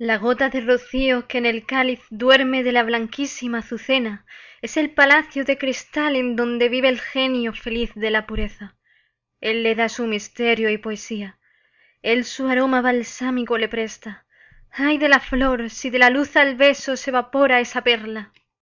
La gota de rocío que en el cáliz duerme de la blanquísima azucena es el palacio de cristal en donde vive el genio feliz de la pureza. Él le da su misterio y poesía. Él su aroma balsámico le presta. Ay de la flor si de la luz al beso se evapora esa perla.